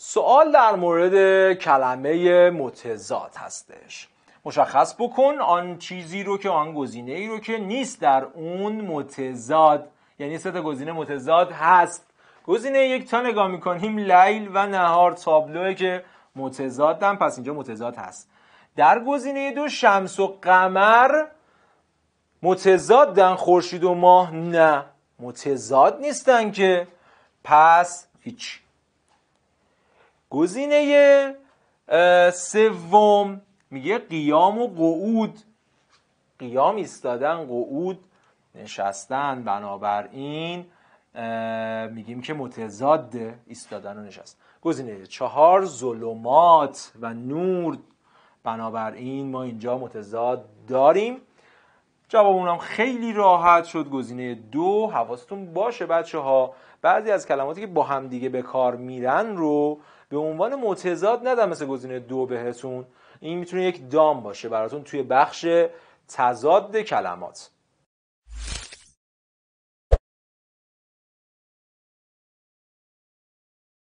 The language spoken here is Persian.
سوال در مورد کلمه متضاد هستش مشخص بکن آن چیزی رو که آن گزینه ای رو که نیست در اون متضاد یعنی سه تا گزینه متضاد هست گزینه یک تا نگاه میکنیم لیل و نهار تابلوه که متضادن پس اینجا متضاد هست در گزینه دو شمس و قمر دن خورشید و ماه نه متضاد نیستن که پس هیچ گزینه سوم میگه قیام و قعود قیام ایستادن قعود نشستن بنابراین میگیم که متضاد ایستادن و نشست گزینه چهار ظلمات و نور بنابراین ما اینجا متضاد داریم جواب اونم خیلی راحت شد گزینه دو حواستون باشه بچه ها بعضی از کلماتی که با همدیگه به کار میرن رو به عنوان متضاد ندن مثل گزینه دو بهتون این میتونه یک دام باشه براتون توی بخش تضاد کلمات